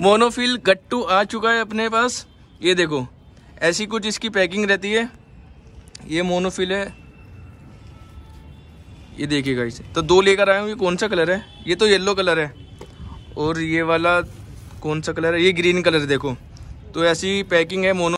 Monofil गट्टू आ चुका है अपने पास ये देखो ऐसी कुछ इसकी पैकिंग रहती है ये मोनोफिल है ये देखिएगा इसे तो दो लेकर आया हूँ ये कौन सा कलर है ये तो येलो कलर है और ये वाला कौन सा कलर है ये ग्रीन कलर देखो तो ऐसी पैकिंग है मोनो